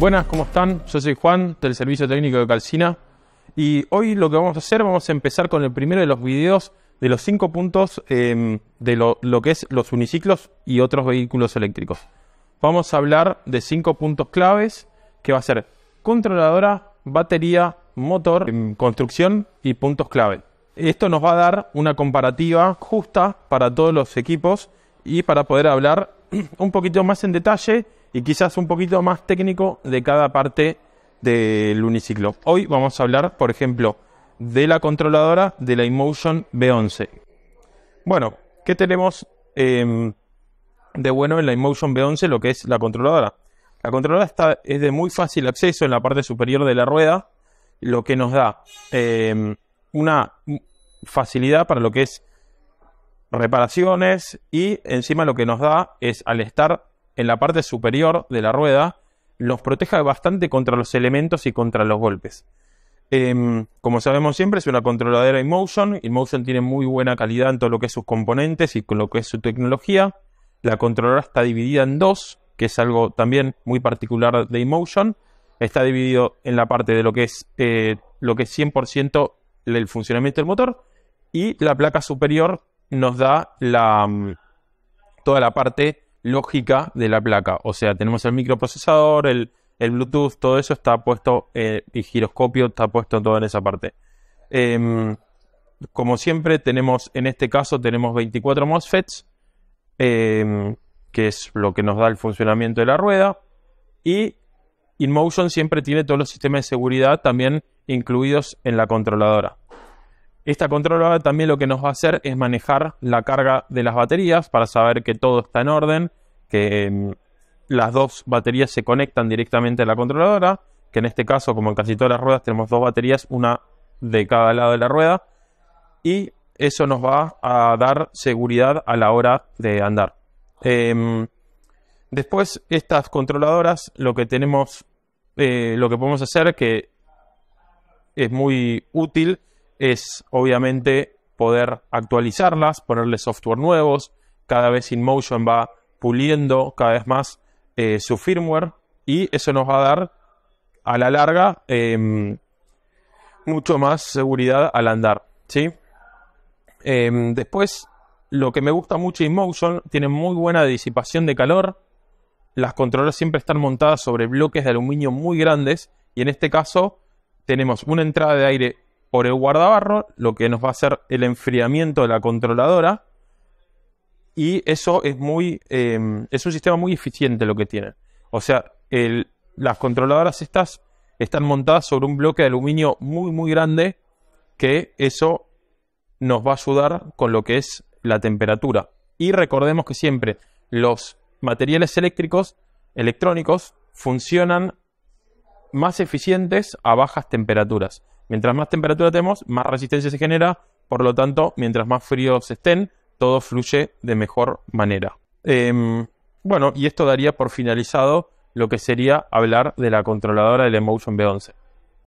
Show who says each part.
Speaker 1: Buenas, ¿cómo están? Yo soy Juan, del Servicio Técnico de Calcina. Y hoy lo que vamos a hacer, vamos a empezar con el primero de los videos de los cinco puntos em, de lo, lo, que es los uniciclos y otros vehículos eléctricos. Vamos a hablar de cinco puntos claves que va a ser controladora, batería, motor, em, construcción y puntos clave. Esto nos va a dar una comparativa justa para todos los equipos y para poder hablar un poquito más en detalle y quizás un poquito más técnico de cada parte del uniciclo. Hoy vamos a hablar, por ejemplo, de la controladora de la Emotion B11. Bueno, ¿qué tenemos em, de bueno en la Emotion B11 lo que es la controladora? La controladora está, es de muy fácil acceso en la parte superior de la rueda, lo que nos da em, una facilidad para lo que es reparaciones y encima lo que nos da es al estar en la parte superior de la rueda nos proteja bastante contra los elementos y contra los golpes. Em, como sabemos siempre, es una controladera Emotion. Emotion tiene muy buena calidad en todo lo que es sus componentes y con lo que es su tecnología. La controladora está dividida en dos, que es algo también muy particular de Emotion. Está dividido en la parte de lo que es, eh, lo que es 100% el funcionamiento del motor y la placa superior nos da la, mm, toda la parte lógica de la placa. O sea, tenemos el microprocesador, el, Bluetooth, todo eso está puesto, eh, y el giroscopio está puesto todo en esa parte. Em, como siempre, tenemos, en este caso, tenemos 24 MOSFETs, em, que es lo que nos da el funcionamiento de la rueda. Y InMotion siempre tiene todos los sistemas de seguridad también incluidos en la controladora. Esta controladora también lo que nos va a hacer es manejar la carga de las baterías para saber que todo está en orden, que em, las dos baterías se conectan directamente a la controladora, que en este caso, como en casi todas las ruedas, tenemos dos baterías, una de cada lado de la rueda, y eso nos va a dar seguridad a la hora de andar. Em, después, estas controladoras, lo que tenemos, eh, lo que podemos hacer, que es muy útil, es obviamente poder actualizarlas, ponerle software nuevos. Cada vez InMotion va puliendo cada vez más eh, su firmware y eso nos va a dar a la larga em, mucho más seguridad al andar. Em, después, lo que me gusta mucho InMotion, tiene muy buena disipación de calor. Las controladoras siempre están montadas sobre bloques de aluminio muy grandes y en este caso tenemos una entrada de aire por el guardabarro, lo que nos va a hacer el enfriamiento de la controladora. Y eso es muy. Em, es un sistema muy eficiente lo que tiene. O sea, las controladoras estas están montadas sobre un bloque de aluminio muy, muy grande. Que eso nos va a ayudar con lo que es la temperatura. Y recordemos que siempre los materiales eléctricos, electrónicos, funcionan más eficientes a bajas temperaturas. Mientras más temperatura tenemos, más resistencia se genera, por lo tanto, mientras más fríos estén, todo fluye de mejor manera. Em, bueno, y esto daría por finalizado lo que sería hablar de la controladora del Emotion B11.